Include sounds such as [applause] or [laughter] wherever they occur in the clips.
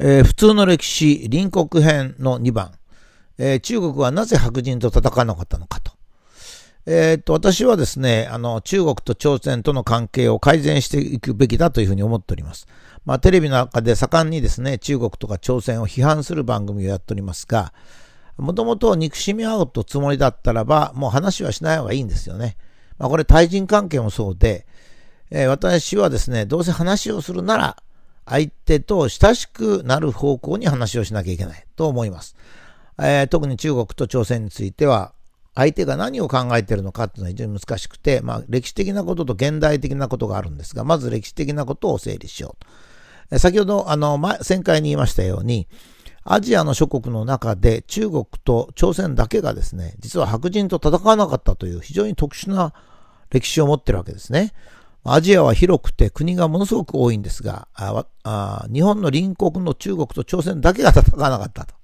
えー、普通の歴史、隣国編の2番、えー、中国はなぜ白人と戦わなかったのかと。えー、っと、私はですね、あの、中国と朝鮮との関係を改善していくべきだというふうに思っております。まあ、テレビの中で盛んにですね、中国とか朝鮮を批判する番組をやっておりますが、もともと憎しみ合うとつもりだったらば、もう話はしない方がいいんですよね。まあ、これ対人関係もそうで、えー、私はですね、どうせ話をするなら、相手と親しくなる方向に話をしなきゃいけないと思います。えー、特に中国と朝鮮については、相手が何を考えているのかっていうのは非常に難しくて、まあ、歴史的なことと現代的なことがあるんですが、まず歴史的なことを整理しようと。え先ほど、あの、前、前回に言いましたように、アジアの諸国の中で中国と朝鮮だけがですね、実は白人と戦わなかったという非常に特殊な歴史を持ってるわけですね。アジアは広くて国がものすごく多いんですが、日本の隣国の中国と朝鮮だけが叩かなかったと。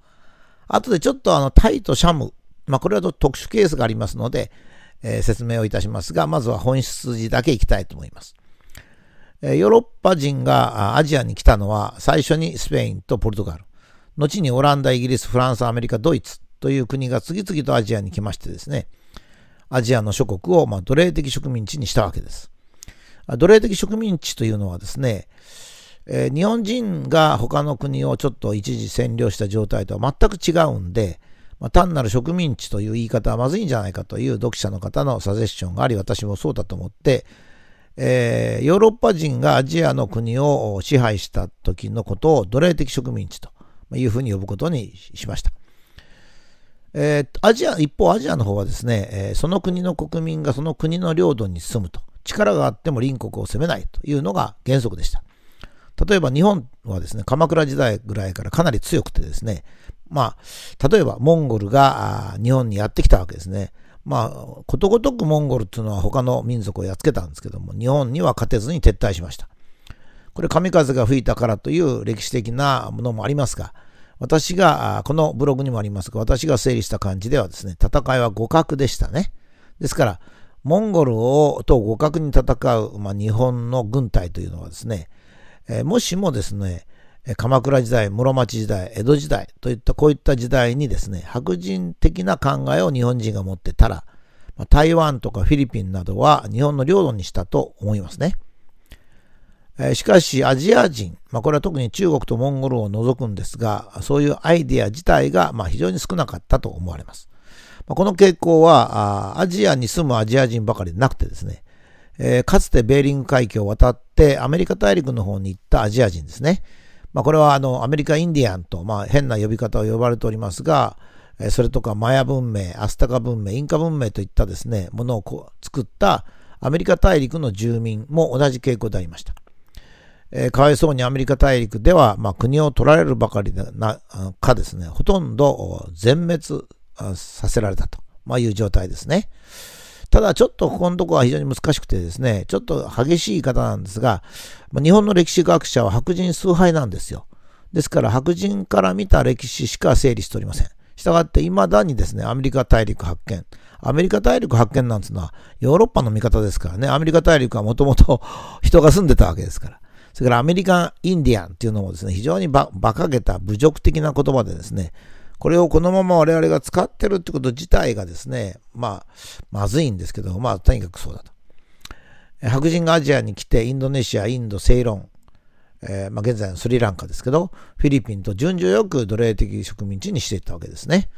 あとでちょっとあのタイとシャム、まあ、これは特殊ケースがありますので、えー、説明をいたしますが、まずは本質字だけいきたいと思います。えー、ヨーロッパ人がアジアに来たのは最初にスペインとポルトガル、後にオランダ、イギリス、フランス、アメリカ、ドイツという国が次々とアジアに来ましてですね、アジアの諸国をま奴隷的植民地にしたわけです。奴隷的植民地というのはですね、えー、日本人が他の国をちょっと一時占領した状態とは全く違うんで、まあ、単なる植民地という言い方はまずいんじゃないかという読者の方のサジェッションがあり、私もそうだと思って、えー、ヨーロッパ人がアジアの国を支配した時のことを奴隷的植民地というふうに呼ぶことにしました。えー、アジア、一方アジアの方はですね、えー、その国の国民がその国の領土に住むと。力があっても隣国を攻めないというのが原則でした。例えば日本はですね、鎌倉時代ぐらいからかなり強くてですね、まあ、例えばモンゴルが日本にやってきたわけですね。まあ、ことごとくモンゴルっていうのは他の民族をやっつけたんですけども、日本には勝てずに撤退しました。これ、神風が吹いたからという歴史的なものもありますが、私が、このブログにもありますが、私が整理した感じではですね、戦いは互角でしたね。ですから、モンゴルをと互角に戦う、まあ、日本の軍隊というのはですね、えー、もしもですね、鎌倉時代、室町時代、江戸時代といったこういった時代にですね、白人的な考えを日本人が持ってたら、まあ、台湾とかフィリピンなどは日本の領土にしたと思いますね。えー、しかし、アジア人、まあ、これは特に中国とモンゴルを除くんですが、そういうアイデア自体がまあ非常に少なかったと思われます。まこの傾向はアジアに住むアジア人ばかりでなくてですね、えー、かつてベーリング海峡を渡ってアメリカ大陸の方に行ったアジア人ですね。まあ、これはあのアメリカインディアンと、まあ、変な呼び方を呼ばれておりますが、えそれとかマヤ文明、アスタカ文明、インカ文明といったですね、ものを作ったアメリカ大陸の住民も同じ傾向でありました。えー、かわいそうにアメリカ大陸では、まあ、国を取られるばかりでなかですね、ほとんど全滅させられたと、まあ、いう状態ですね。ただちょっとここのところは非常に難しくてですね、ちょっと激しい方なんですが、日本の歴史学者は白人崇拝なんですよ。ですから白人から見た歴史しか整理しておりません。したがって未だにですね、アメリカ大陸発見。アメリカ大陸発見なんていうのはヨーロッパの見方ですからね、アメリカ大陸はもともと [laughs] 人が住んでたわけですから。それからアメリカン・インディアンっていうのもですね、非常に馬鹿げた侮辱的な言葉でですね、これをこのまま我々が使ってるってこと自体がですね、まあ、まずいんですけど、まあ、とにかくそうだと。白人がアジアに来て、インドネシア、インド、セイロン、えー、まあ、現在のスリランカですけど、フィリピンと順序よく奴隷的植民地にしていったわけですね。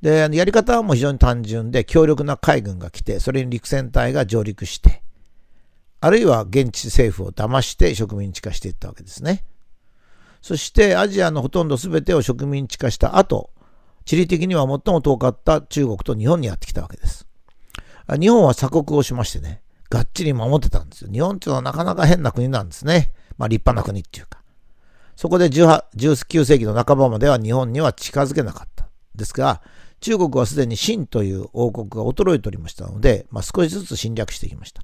で、やり方はもう非常に単純で、強力な海軍が来て、それに陸戦隊が上陸して、あるいは現地政府を騙して植民地化していったわけですね。そしてアジアのほとんど全てを植民地化した後、地理的には最も遠かった中国と日本にやってきたわけです。日本は鎖国をしましてね、がっちり守ってたんですよ。日本っていうのはなかなか変な国なんですね。まあ立派な国っていうか。そこで1 9世紀の半ばまでは日本には近づけなかった。ですが、中国はすでに清という王国が衰えておりましたので、まあ、少しずつ侵略してきました。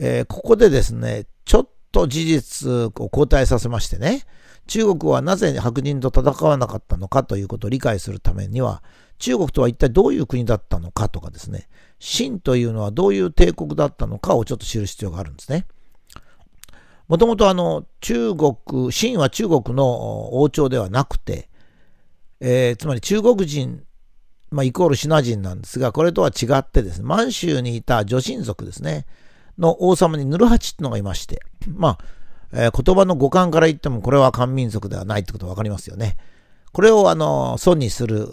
えー、ここでですね、と事実を交代させましてね、中国はなぜ白人と戦わなかったのかということを理解するためには、中国とは一体どういう国だったのかとかですね、清というのはどういう帝国だったのかをちょっと知る必要があるんですね。もともとあの中国、清は中国の王朝ではなくて、えー、つまり中国人、まあ、イコールシナ人なんですが、これとは違ってですね、満州にいた女神族ですね、の王様にヌルハチってのがいまして、まあ、えー、言葉の語感から言ってもこれは漢民族ではないってことわかりますよね。これをあの、孫にする、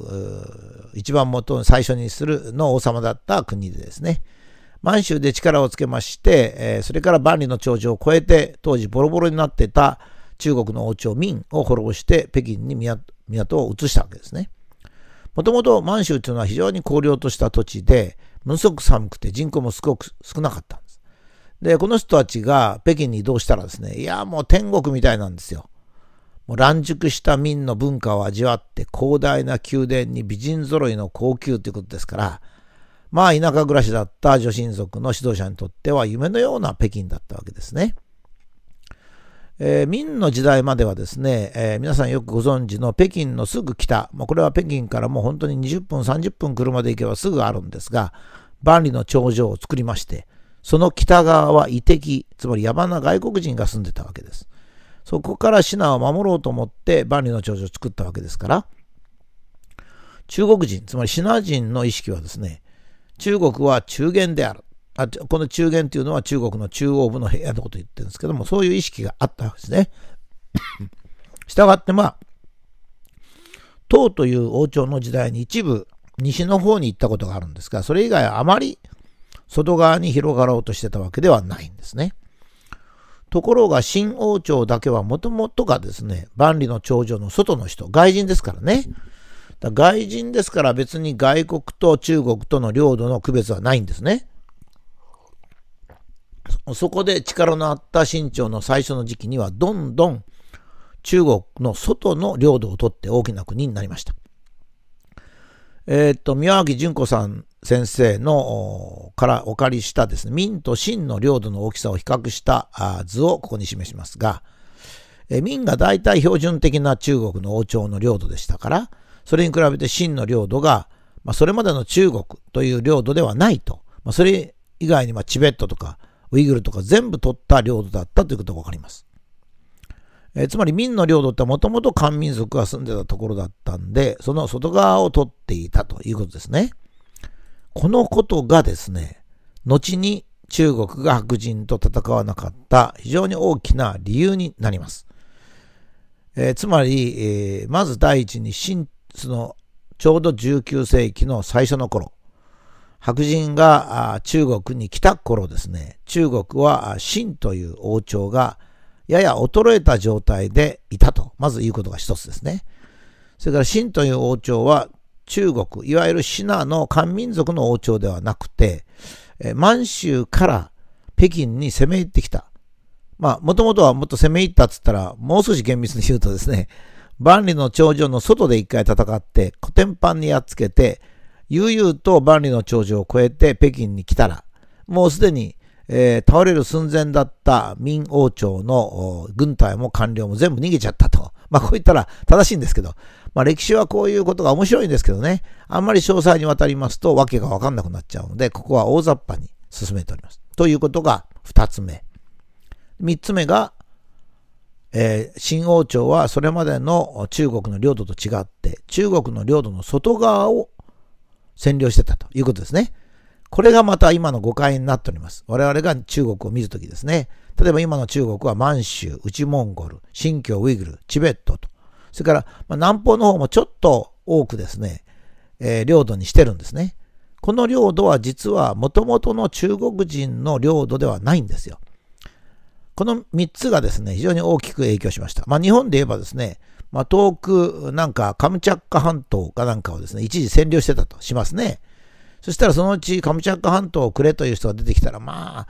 一番元、最初にするの王様だった国でですね、満州で力をつけまして、えー、それから万里の長城を越えて、当時ボロボロになってた中国の王朝明を滅ぼして、北京に港を移したわけですね。もともと満州というのは非常に荒涼とした土地で、ものすごく寒くて人口もすごく少なかった。で、この人たちが北京に移動したらですね、いや、もう天国みたいなんですよ。もう乱熟した民の文化を味わって広大な宮殿に美人揃いの高級ということですから、まあ田舎暮らしだった女神族の指導者にとっては夢のような北京だったわけですね。えー、明の時代まではですね、えー、皆さんよくご存知の北京のすぐ北、もうこれは北京からもう本当に20分、30分車で行けばすぐあるんですが、万里の長城を作りまして、その北側は遺敵、つまり野蛮な外国人が住んでたわけです。そこからシナを守ろうと思って万里の長城を作ったわけですから、中国人、つまりシナ人の意識はですね、中国は中原である。あこの中原というのは中国の中央部の部屋のことを言ってるんですけども、そういう意識があったわけですね。したがってまあ、唐という王朝の時代に一部西の方に行ったことがあるんですが、それ以外はあまり外側に広がろうとしてたわけではないんですね。ところが新王朝だけはもともとがですね、万里の長城の外の人、外人ですからね。だら外人ですから別に外国と中国との領土の区別はないんですね。そこで力のあった清朝の最初の時期にはどんどん中国の外の領土を取って大きな国になりました。えっ、と、宮脇淳子さん先生のからお借りしたですね、明と真の領土の大きさを比較した図をここに示しますが、え明が大体標準的な中国の王朝の領土でしたから、それに比べて真の領土が、まあ、それまでの中国という領土ではないと。まあ、それ以外にまチベットとかウイグルとか全部取った領土だったということがわかります。えつまり明の領土ってもともと漢民族が住んでたところだったんで、その外側を取っていたということですね。このことがですね、後に中国が白人と戦わなかった非常に大きな理由になります。えー、つまり、えー、まず第一に新、その、ちょうど19世紀の最初の頃、白人が中国に来た頃ですね、中国は清という王朝がやや衰えた状態でいたと、まず言うことが一つですね。それから清という王朝は中国、いわゆるシナの漢民族の王朝ではなくて、満州から北京に攻め入ってきた。まあ、もともとはもっと攻め入ったっつったら、もう少し厳密に言うとですね、万里の長城の外で一回戦って、古典版にやっつけて、悠々と万里の長城を越えて北京に来たら、もうすでにえー、倒れる寸前だった明王朝の軍隊も官僚も全部逃げちゃったと。まあこう言ったら正しいんですけど、まあ歴史はこういうことが面白いんですけどね、あんまり詳細にわたりますと訳がわかんなくなっちゃうので、ここは大雑把に進めております。ということが二つ目。三つ目が、えー、新王朝はそれまでの中国の領土と違って、中国の領土の外側を占領してたということですね。これがまた今の誤解になっております。我々が中国を見るときですね。例えば今の中国は満州、内モンゴル、新疆ウイグル、チベットと。それから、ま南方の方もちょっと多くですね、えー、領土にしてるんですね。この領土は実は元々の中国人の領土ではないんですよ。この3つがですね、非常に大きく影響しました。まあ、日本で言えばですね、まあ、遠くなんかカムチャッカ半島かなんかをですね、一時占領してたとしますね。そしたらそのうちカムチャック半島をくれという人が出てきたら、ま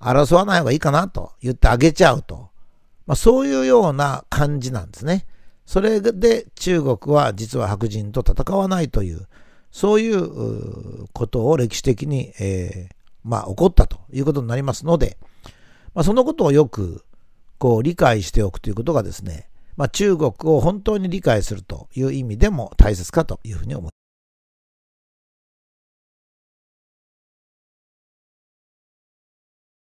あ、争わない方がいいかなと言ってあげちゃうと。まあ、そういうような感じなんですね。それで中国は実は白人と戦わないという、そういうことを歴史的に、えー、まあ、起こったということになりますので、まあ、そのことをよくこう理解しておくということがですね、まあ、中国を本当に理解するという意味でも大切かというふうに思います。